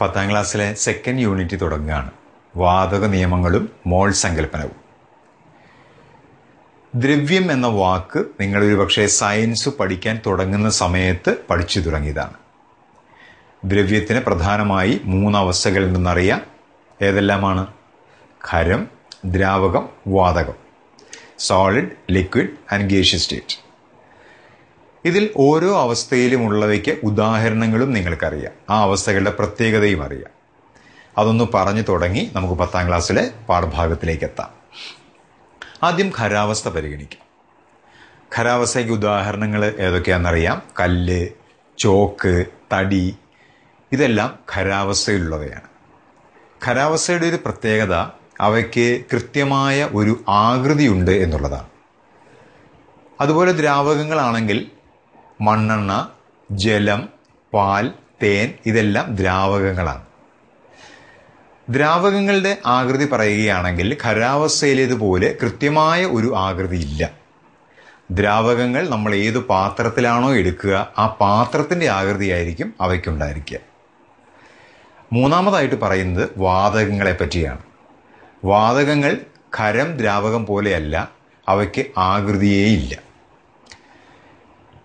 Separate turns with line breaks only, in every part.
പത്താം ക്ലാസ്സിലെ second unit തുടങ്ങുകയാണ് വാതക നിയമങ്ങളും മോൾ സങ്കല്പനവും ദ്രവ്യം എന്ന വാക്ക് നിങ്ങളൊരു പക്ഷേ സയൻസ് പഠിക്കാൻ തുടങ്ങുന്ന സമയത്ത് പഠിച്ചു തുടങ്ങിയതാണ് ദ്രവ്യത്തിന് പ്രധാനമായി മൂന്ന് ഏതെല്ലാമാണ് ഖരം ദ്രാവകം വാതകം solid liquid and gaseous state ഇതിൽ ഓരോ ഉള്ളവയ്ക്ക് ഉദാഹരണങ്ങളും നിങ്ങൾക്കറിയാം ആ അവസ്ഥകളുടെ പ്രത്യേകതയും അറിയാം അതൊന്ന് പറഞ്ഞു തുടങ്ങി നമുക്ക് പത്താം ക്ലാസ്സിലെ പാഠഭാഗത്തിലേക്ക് എത്താം ആദ്യം ഖരാവസ്ഥ പരിഗണിക്കാം ഖരാവസ്ഥയ്ക്ക് ഉദാഹരണങ്ങൾ ഏതൊക്കെയാണെന്നറിയാം കല്ല് ചോക്ക് തടി ഇതെല്ലാം ഖരാവസ്ഥയിലുള്ളവയാണ് ഖരാവസ്ഥയുടെ ഒരു പ്രത്യേകത അവയ്ക്ക് കൃത്യമായ ഒരു ആകൃതിയുണ്ട് എന്നുള്ളതാണ് അതുപോലെ ദ്രാവകങ്ങളാണെങ്കിൽ മണ്ണെണ്ണ ജലം പാൽ തേൻ ഇതെല്ലാം ദ്രാവകങ്ങളാണ് ദ്രാവകങ്ങളുടെ ആകൃതി പറയുകയാണെങ്കിൽ ഖരാവസ്ഥയിലേതുപോലെ കൃത്യമായ ഒരു ആകൃതി ഇല്ല ദ്രാവകങ്ങൾ നമ്മൾ ഏത് പാത്രത്തിലാണോ എടുക്കുക ആ പാത്രത്തിൻ്റെ ആകൃതിയായിരിക്കും അവയ്ക്കുണ്ടായിരിക്കുക മൂന്നാമതായിട്ട് പറയുന്നത് വാതകങ്ങളെ പറ്റിയാണ് വാതകങ്ങൾ ഖരം ദ്രാവകം പോലെയല്ല അവയ്ക്ക് ആകൃതിയേയില്ല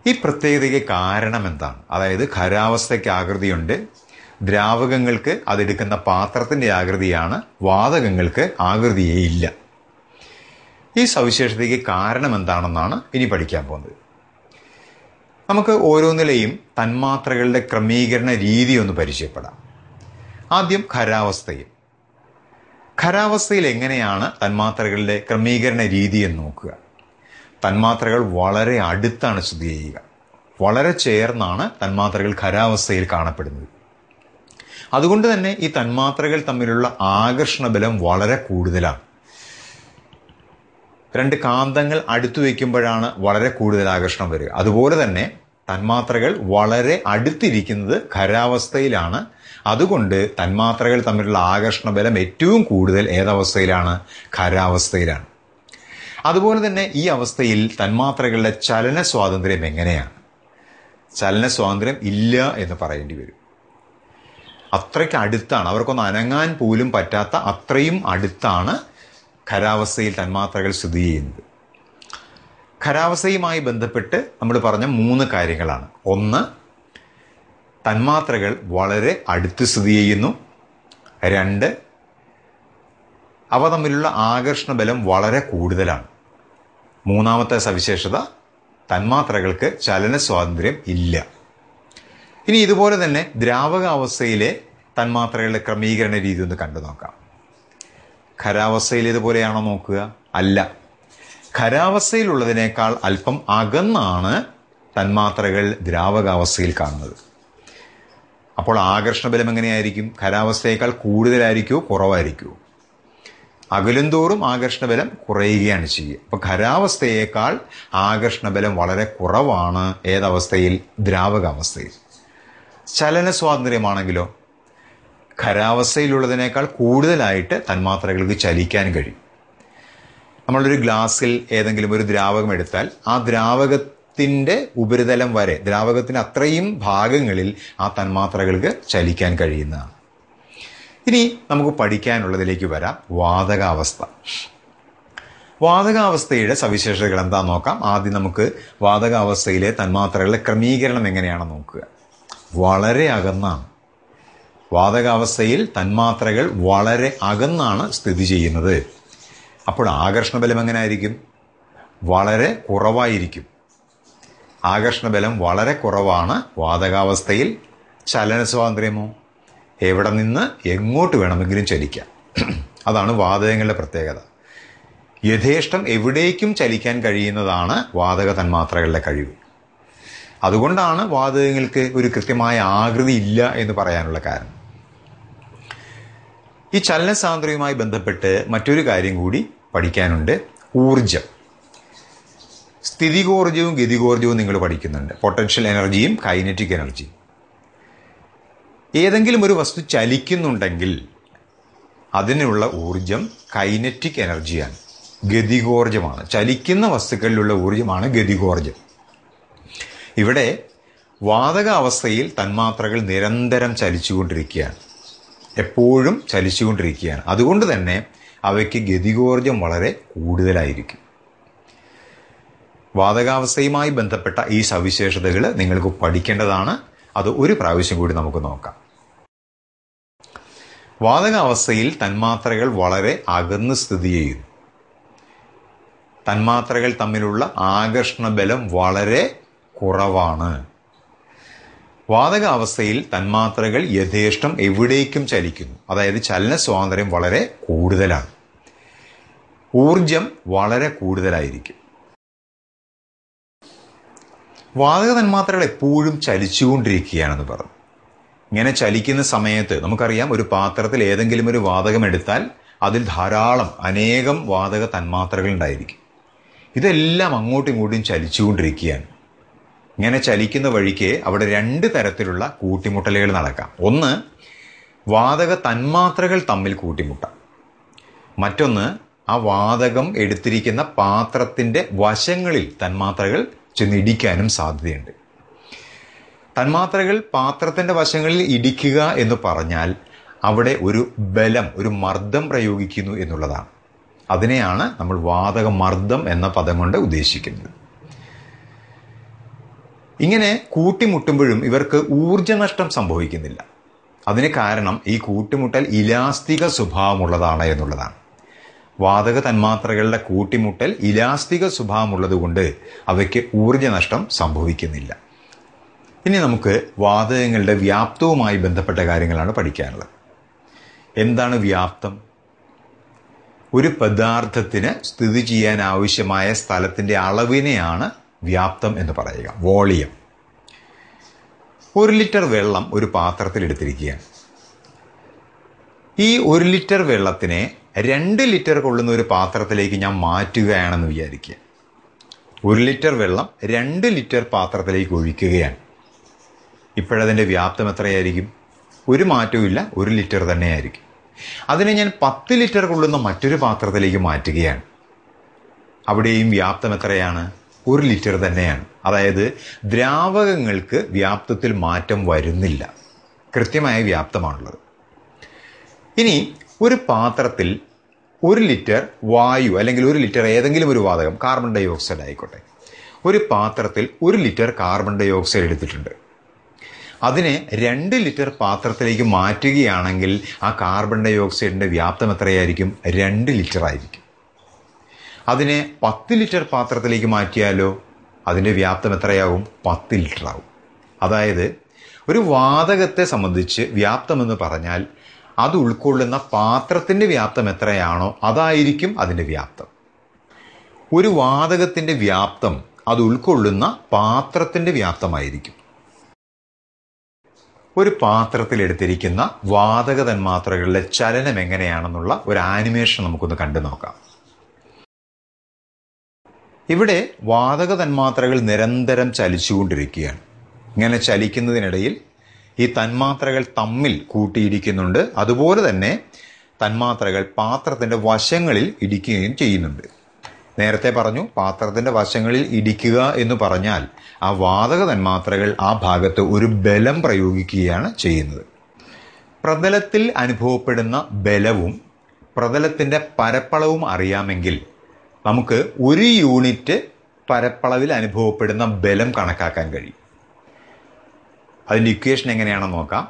ഈ പ്രത്യേകതയ്ക്ക് കാരണം എന്താണ് അതായത് ഖരാവസ്ഥയ്ക്ക് ആകൃതിയുണ്ട് ദ്രാവകങ്ങൾക്ക് അതെടുക്കുന്ന പാത്രത്തിൻ്റെ ആകൃതിയാണ് വാതകങ്ങൾക്ക് ആകൃതിയേ ഇല്ല ഈ സവിശേഷതയ്ക്ക് കാരണം എന്താണെന്നാണ് ഇനി പഠിക്കാൻ പോകുന്നത് നമുക്ക് ഓരോന്നിലെയും തന്മാത്രകളുടെ ക്രമീകരണ രീതി ഒന്ന് പരിചയപ്പെടാം ആദ്യം ഖരാവസ്ഥയിൽ ഖരാവസ്ഥയിൽ എങ്ങനെയാണ് തന്മാത്രകളുടെ ക്രമീകരണ രീതി എന്ന് നോക്കുക തന്മാത്രകൾ വളരെ അടുത്താണ് സ്ഥിതി ചെയ്യുക വളരെ ചേർന്നാണ് തന്മാത്രകൾ ഖരാവസ്ഥയിൽ കാണപ്പെടുന്നത് അതുകൊണ്ട് തന്നെ ഈ തന്മാത്രകൾ തമ്മിലുള്ള ആകർഷണ ബലം വളരെ കൂടുതലാണ് രണ്ട് കാന്തങ്ങൾ അടുത്തു വയ്ക്കുമ്പോഴാണ് വളരെ കൂടുതൽ ആകർഷണം വരിക അതുപോലെ തന്നെ തന്മാത്രകൾ വളരെ അടുത്തിരിക്കുന്നത് ഖരാവസ്ഥയിലാണ് അതുകൊണ്ട് തന്മാത്രകൾ തമ്മിലുള്ള ആകർഷണ ബലം ഏറ്റവും കൂടുതൽ ഏതവസ്ഥയിലാണ് ഖരാവസ്ഥയിലാണ് അതുപോലെ തന്നെ ഈ അവസ്ഥയിൽ തന്മാത്രകളുടെ ചലന സ്വാതന്ത്ര്യം എങ്ങനെയാണ് ചലന സ്വാതന്ത്ര്യം ഇല്ല എന്ന് പറയേണ്ടി വരും അത്രയ്ക്ക് അടുത്താണ് അവർക്കൊന്ന് അനങ്ങാൻ പോലും പറ്റാത്ത അത്രയും അടുത്താണ് ഖരാവസ്ഥയിൽ തന്മാത്രകൾ സ്ഥിതി ചെയ്യുന്നത് ഖരാവസ്ഥയുമായി ബന്ധപ്പെട്ട് നമ്മൾ പറഞ്ഞ മൂന്ന് കാര്യങ്ങളാണ് ഒന്ന് തന്മാത്രകൾ വളരെ അടുത്ത് സ്ഥിതി ചെയ്യുന്നു രണ്ട് അവ തമ്മിലുള്ള ആകർഷണ ബലം വളരെ കൂടുതലാണ് മൂന്നാമത്തെ സവിശേഷത തന്മാത്രകൾക്ക് ചലന സ്വാതന്ത്ര്യം ഇല്ല ഇനി ഇതുപോലെ തന്നെ ദ്രാവകാവസ്ഥയിലെ തന്മാത്രകളുടെ ക്രമീകരണ രീതി ഒന്ന് കണ്ടു നോക്കാം ഖരാവസ്ഥയിൽ ഇതുപോലെയാണോ നോക്കുക അല്ല ഖരാവസ്ഥയിലുള്ളതിനേക്കാൾ അല്പം അകന്നാണ് തന്മാത്രകൾ ദ്രാവകാവസ്ഥയിൽ കാണുന്നത് അപ്പോൾ ആകർഷണ ബലം എങ്ങനെയായിരിക്കും ഖരാവസ്ഥയേക്കാൾ കൂടുതലായിരിക്കുമോ കുറവായിരിക്കുമോ അകലുംതോറും ആകർഷണബലം കുറയുകയാണ് ചെയ്യുക അപ്പോൾ ഖരാവസ്ഥയേക്കാൾ ആകർഷണബലം വളരെ കുറവാണ് ഏതവസ്ഥയിൽ ദ്രാവകാവസ്ഥയിൽ ചലന സ്വാതന്ത്ര്യമാണെങ്കിലോ ഖരാവസ്ഥയിലുള്ളതിനേക്കാൾ കൂടുതലായിട്ട് തന്മാത്രകൾക്ക് ചലിക്കാൻ കഴിയും നമ്മളൊരു ഗ്ലാസ്സിൽ ഏതെങ്കിലും ഒരു ദ്രാവകം എടുത്താൽ ആ ദ്രാവകത്തിൻ്റെ ഉപരിതലം വരെ ദ്രാവകത്തിന് അത്രയും ഭാഗങ്ങളിൽ ആ തന്മാത്രകൾക്ക് ചലിക്കാൻ കഴിയുന്നതാണ് ഇനി നമുക്ക് പഠിക്കാനുള്ളതിലേക്ക് വരാം വാതകാവസ്ഥ വാതകാവസ്ഥയുടെ സവിശേഷതകൾ എന്താ നോക്കാം ആദ്യം നമുക്ക് വാതകാവസ്ഥയിലെ തന്മാത്രകളുടെ ക്രമീകരണം എങ്ങനെയാണ് നോക്കുക വളരെ അകന്നാണ് വാതകാവസ്ഥയിൽ തന്മാത്രകൾ വളരെ അകന്നാണ് സ്ഥിതി ചെയ്യുന്നത് അപ്പോൾ ആകർഷണബലം ആയിരിക്കും വളരെ കുറവായിരിക്കും ആകർഷണബലം വളരെ കുറവാണ് വാതകാവസ്ഥയിൽ ചലന സ്വാതന്ത്ര്യമോ എവിടെ നിന്ന് എങ്ങോട്ട് വേണമെങ്കിലും ചലിക്കാം അതാണ് വാതകങ്ങളുടെ പ്രത്യേകത യഥേഷ്ടം എവിടേക്കും ചലിക്കാൻ കഴിയുന്നതാണ് വാതക തന്മാത്രകളുടെ കഴിവ് അതുകൊണ്ടാണ് വാതകങ്ങൾക്ക് ഒരു കൃത്യമായ ആകൃതി ഇല്ല എന്ന് പറയാനുള്ള കാരണം ഈ ചലന സാന്ദ്രയുമായി ബന്ധപ്പെട്ട് മറ്റൊരു കാര്യം കൂടി പഠിക്കാനുണ്ട് ഊർജം സ്ഥിതികോർജവും ഗതികോർജവും നിങ്ങൾ പഠിക്കുന്നുണ്ട് പൊട്ടൻഷ്യൽ എനർജിയും കൈനറ്റിക് എനർജിയും ഏതെങ്കിലും ഒരു വസ്തു ചലിക്കുന്നുണ്ടെങ്കിൽ അതിനുള്ള ഊർജം കൈനറ്റിക് എനർജിയാണ് ഗതികോർജമാണ് ചലിക്കുന്ന വസ്തുക്കളിലുള്ള ഊർജമാണ് ഗതികോർജം ഇവിടെ വാതക അവസ്ഥയിൽ തന്മാത്രകൾ നിരന്തരം ചലിച്ചുകൊണ്ടിരിക്കുകയാണ് എപ്പോഴും ചലിച്ചുകൊണ്ടിരിക്കുകയാണ് അതുകൊണ്ട് തന്നെ അവയ്ക്ക് ഗതികോർജം വളരെ കൂടുതലായിരിക്കും വാതകാവസ്ഥയുമായി ബന്ധപ്പെട്ട ഈ സവിശേഷതകൾ നിങ്ങൾക്ക് പഠിക്കേണ്ടതാണ് അത് ഒരു പ്രാവശ്യം കൂടി നമുക്ക് നോക്കാം വാതകാവസ്ഥയിൽ തന്മാത്രകൾ വളരെ അകന്ന് സ്ഥിതി ചെയ്യുന്നു തന്മാത്രകൾ തമ്മിലുള്ള ആകർഷണബലം വളരെ കുറവാണ് വാതകാവസ്ഥയിൽ തന്മാത്രകൾ യഥേഷ്ടം എവിടേക്കും ചലിക്കുന്നു അതായത് ചലന സ്വാതന്ത്ര്യം വളരെ കൂടുതലാണ് ഊർജം വളരെ കൂടുതലായിരിക്കും വാതക തന്മാത്രകൾ എപ്പോഴും ചലിച്ചുകൊണ്ടിരിക്കുകയാണെന്ന് പറഞ്ഞു ഇങ്ങനെ ചലിക്കുന്ന സമയത്ത് നമുക്കറിയാം ഒരു പാത്രത്തിൽ ഏതെങ്കിലും ഒരു വാതകം എടുത്താൽ അതിൽ ധാരാളം അനേകം വാതക തന്മാത്രകൾ ഉണ്ടായിരിക്കും ഇതെല്ലാം അങ്ങോട്ടും ഇങ്ങോട്ടും ചലിച്ചുകൊണ്ടിരിക്കുകയാണ് ഇങ്ങനെ ചലിക്കുന്ന വഴിക്ക് അവിടെ രണ്ട് തരത്തിലുള്ള കൂട്ടിമുട്ടലുകൾ നടക്കാം ഒന്ന് വാതക തന്മാത്രകൾ തമ്മിൽ കൂട്ടിമുട്ടാം മറ്റൊന്ന് ആ വാതകം എടുത്തിരിക്കുന്ന പാത്രത്തിൻ്റെ വശങ്ങളിൽ തന്മാത്രകൾ ചെന്ന് ഇടിക്കാനും സാധ്യതയുണ്ട് തന്മാത്രകൾ പാത്രത്തിൻ്റെ വശങ്ങളിൽ ഇടിക്കുക എന്ന് പറഞ്ഞാൽ അവിടെ ഒരു ബലം ഒരു മർദ്ദം പ്രയോഗിക്കുന്നു എന്നുള്ളതാണ് അതിനെയാണ് നമ്മൾ വാതക മർദ്ദം എന്ന പദം കൊണ്ട് ഉദ്ദേശിക്കുന്നത് ഇങ്ങനെ കൂട്ടിമുട്ടുമ്പോഴും ഇവർക്ക് ഊർജ്ജനഷ്ടം സംഭവിക്കുന്നില്ല അതിന് കാരണം ഈ കൂട്ടിമുട്ടൽ ഇലാസ്തിക സ്വഭാവമുള്ളതാണ് എന്നുള്ളതാണ് വാതക തന്മാത്രകളുടെ കൂട്ടിമുട്ടൽ ഇലാസ്തിക സ്വഭാവമുള്ളതുകൊണ്ട് അവയ്ക്ക് ഊർജ്ജനഷ്ടം സംഭവിക്കുന്നില്ല ഇനി നമുക്ക് വാതകങ്ങളുടെ വ്യാപ്തവുമായി ബന്ധപ്പെട്ട കാര്യങ്ങളാണ് പഠിക്കാനുള്ളത് എന്താണ് വ്യാപ്തം ഒരു പദാർത്ഥത്തിന് സ്ഥിതി ചെയ്യാൻ ആവശ്യമായ സ്ഥലത്തിൻ്റെ അളവിനെയാണ് വ്യാപ്തം എന്ന് പറയുക വോളിയം ഒരു ലിറ്റർ വെള്ളം ഒരു പാത്രത്തിൽ എടുത്തിരിക്കുകയാണ് ഈ ഒരു ലിറ്റർ വെള്ളത്തിനെ രണ്ട് ലിറ്റർ കൊള്ളുന്ന ഒരു പാത്രത്തിലേക്ക് ഞാൻ മാറ്റുകയാണെന്ന് വിചാരിക്കുക ഒരു ലിറ്റർ വെള്ളം രണ്ട് ലിറ്റർ പാത്രത്തിലേക്ക് ഒഴിക്കുകയാണ് ഇപ്പോഴതിൻ്റെ വ്യാപ്തം എത്രയായിരിക്കും ഒരു മാറ്റവുമില്ല ഒരു ലിറ്റർ തന്നെയായിരിക്കും അതിനെ ഞാൻ പത്ത് ലിറ്റർ കൊള്ളുന്ന മറ്റൊരു പാത്രത്തിലേക്ക് മാറ്റുകയാണ് അവിടെയും വ്യാപ്തം എത്രയാണ് ഒരു ലിറ്റർ തന്നെയാണ് അതായത് ദ്രാവകങ്ങൾക്ക് വ്യാപ്തത്തിൽ മാറ്റം വരുന്നില്ല കൃത്യമായ വ്യാപ്തമാണുള്ളത് ഇനി ഒരു പാത്രത്തിൽ ഒരു ലിറ്റർ വായു അല്ലെങ്കിൽ ഒരു ലിറ്റർ ഏതെങ്കിലും ഒരു വാതകം കാർബൺ ഡൈ ഓക്സൈഡ് ആയിക്കോട്ടെ ഒരു പാത്രത്തിൽ ഒരു ലിറ്റർ കാർബൺ ഡൈ ഓക്സൈഡ് എടുത്തിട്ടുണ്ട് അതിനെ രണ്ട് ലിറ്റർ പാത്രത്തിലേക്ക് മാറ്റുകയാണെങ്കിൽ ആ കാർബൺ ഡൈ ഓക്സൈഡിൻ്റെ വ്യാപ്തം എത്രയായിരിക്കും രണ്ട് ലിറ്റർ ആയിരിക്കും അതിനെ പത്ത് ലിറ്റർ പാത്രത്തിലേക്ക് മാറ്റിയാലോ അതിൻ്റെ വ്യാപ്തം എത്രയാവും പത്ത് ലിറ്റർ ആവും അതായത് ഒരു വാതകത്തെ സംബന്ധിച്ച് വ്യാപ്തമെന്ന് പറഞ്ഞാൽ അത് ഉൾക്കൊള്ളുന്ന പാത്രത്തിൻ്റെ വ്യാപ്തം എത്രയാണോ അതായിരിക്കും അതിൻ്റെ വ്യാപ്തം ഒരു വാതകത്തിൻ്റെ വ്യാപ്തം അത് ഉൾക്കൊള്ളുന്ന പാത്രത്തിൻ്റെ വ്യാപ്തമായിരിക്കും ഒരു പാത്രത്തിൽ എടുത്തിരിക്കുന്ന വാതക തന്മാത്രകളുടെ ചലനം എങ്ങനെയാണെന്നുള്ള ഒരു ആനിമേഷൻ നമുക്കൊന്ന് കണ്ടു നോക്കാം ഇവിടെ വാതക തന്മാത്രകൾ നിരന്തരം ചലിച്ചുകൊണ്ടിരിക്കുകയാണ് ഇങ്ങനെ ചലിക്കുന്നതിനിടയിൽ ഈ തന്മാത്രകൾ തമ്മിൽ കൂട്ടിയിരിക്കുന്നുണ്ട് അതുപോലെ തന്നെ തന്മാത്രകൾ പാത്രത്തിൻ്റെ വശങ്ങളിൽ ഇടിക്കുകയും ചെയ്യുന്നുണ്ട് നേരത്തെ പറഞ്ഞു പാത്രത്തിൻ്റെ വശങ്ങളിൽ ഇടിക്കുക എന്ന് പറഞ്ഞാൽ ആ വാതക തന്മാത്രകൾ ആ ഭാഗത്ത് ഒരു ബലം പ്രയോഗിക്കുകയാണ് ചെയ്യുന്നത് പ്രതലത്തിൽ അനുഭവപ്പെടുന്ന ബലവും പ്രതലത്തിൻ്റെ പരപ്പളവും അറിയാമെങ്കിൽ നമുക്ക് ഒരു യൂണിറ്റ് പരപ്പളവിൽ അനുഭവപ്പെടുന്ന ബലം കണക്കാക്കാൻ കഴിയും അതിൻ്റെ ഇക്വേഷൻ എങ്ങനെയാണെന്ന് നോക്കാം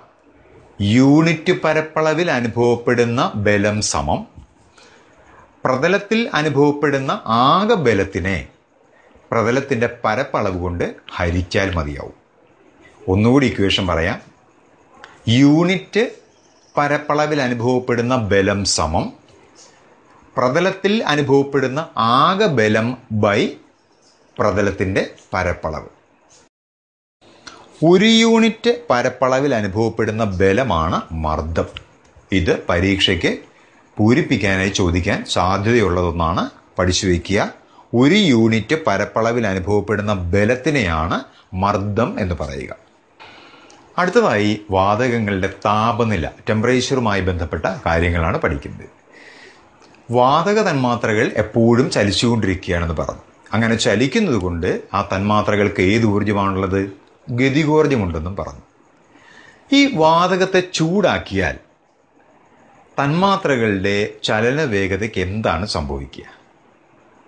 യൂണിറ്റ് പരപ്പളവിൽ അനുഭവപ്പെടുന്ന ബലം സമം പ്രതലത്തിൽ അനുഭവപ്പെടുന്ന ആകെ ബലത്തിനെ പ്രതലത്തിൻ്റെ പരപ്പളവ് കൊണ്ട് ഹരിച്ചാൽ മതിയാവും ഒന്നുകൂടി ഇക്വേഷൻ പറയാം യൂണിറ്റ് പരപ്പളവിൽ അനുഭവപ്പെടുന്ന ബലം സമം പ്രതലത്തിൽ അനുഭവപ്പെടുന്ന ആകെ ബലം ബൈ പ്രതലത്തിൻ്റെ പരപ്പളവ് ഒരു യൂണിറ്റ് പരപ്പളവിൽ അനുഭവപ്പെടുന്ന ബലമാണ് മർദ്ദം ഇത് പരീക്ഷയ്ക്ക് പൂരിപ്പിക്കാനായി ചോദിക്കാൻ സാധ്യതയുള്ളതൊന്നാണ് പഠിച്ചു വയ്ക്കുക ഒരു യൂണിറ്റ് പരപ്പളവിൽ അനുഭവപ്പെടുന്ന ബലത്തിനെയാണ് മർദ്ദം എന്ന് പറയുക അടുത്തതായി വാതകങ്ങളുടെ താപനില ടെമ്പറേച്ചറുമായി ബന്ധപ്പെട്ട കാര്യങ്ങളാണ് പഠിക്കുന്നത് വാതക തന്മാത്രകൾ എപ്പോഴും ചലിച്ചുകൊണ്ടിരിക്കുകയാണെന്ന് പറഞ്ഞു അങ്ങനെ ചലിക്കുന്നത് കൊണ്ട് ആ തന്മാത്രകൾക്ക് ഏത് ഊർജ്ജമാണുള്ളത് ഗതികോർജ്ജമുണ്ടെന്നും പറഞ്ഞു ഈ വാതകത്തെ ചൂടാക്കിയാൽ തന്മാത്രകളുടെ ചലന വേഗതയ്ക്ക് എന്താണ് സംഭവിക്കുക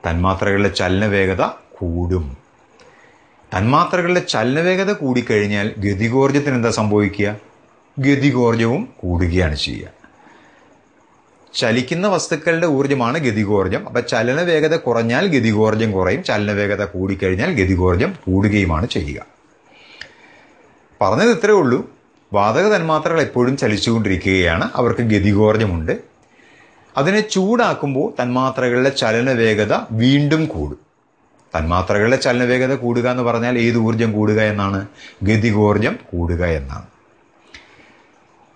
തന്മാത്രകളുടെ ചലന വേഗത കൂടും തന്മാത്രകളുടെ ചലന വേഗത കൂടിക്കഴിഞ്ഞാൽ ഗതികോർജ്ജത്തിന് എന്താ സംഭവിക്കുക ഗതികോർജ്ജവും കൂടുകയാണ് ചെയ്യുക ചലിക്കുന്ന വസ്തുക്കളുടെ ഊർജ്ജമാണ് ഗതികോർജ്ജം അപ്പം ചലന വേഗത കുറഞ്ഞാൽ ഗതികോർജ്ജം കുറയും ചലന വേഗത കൂടിക്കഴിഞ്ഞാൽ ഗതികോർജ്ജം കൂടുകയുമാണ് ചെയ്യുക പറഞ്ഞത് ഇത്രയേ ഉള്ളൂ വാതക തന്മാത്രകൾ എപ്പോഴും ചലിച്ചുകൊണ്ടിരിക്കുകയാണ് അവർക്ക് ഗതികോർജ്ജമുണ്ട് അതിനെ ചൂടാക്കുമ്പോൾ തന്മാത്രകളുടെ ചലന വേഗത വീണ്ടും കൂടും തന്മാത്രകളുടെ ചലന വേഗത കൂടുക എന്ന് പറഞ്ഞാൽ ഏത് ഊർജം കൂടുക എന്നാണ് ഗതികോർജം കൂടുക എന്നാണ്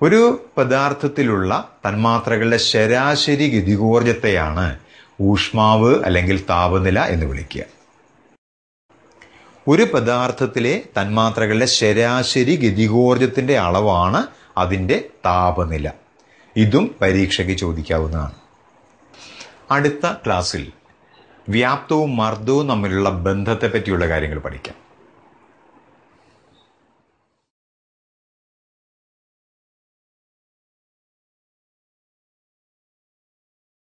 ഒരു പദാർത്ഥത്തിലുള്ള തന്മാത്രകളുടെ ശരാശരി ഗതികോർജത്തെയാണ് ഊഷ്മാവ് അല്ലെങ്കിൽ താപനില എന്ന് വിളിക്കുക ഒരു പദാർത്ഥത്തിലെ തന്മാത്രകളുടെ ശരാശരി ഗതികോർജത്തിൻ്റെ അളവാണ് അതിൻ്റെ താപനില ഇതും പരീക്ഷയ്ക്ക് ചോദിക്കാവുന്നതാണ് അടുത്ത ക്ലാസ്സിൽ വ്യാപ്തവും മർദ്ദവും തമ്മിലുള്ള ബന്ധത്തെ പറ്റിയുള്ള കാര്യങ്ങൾ പഠിക്കാം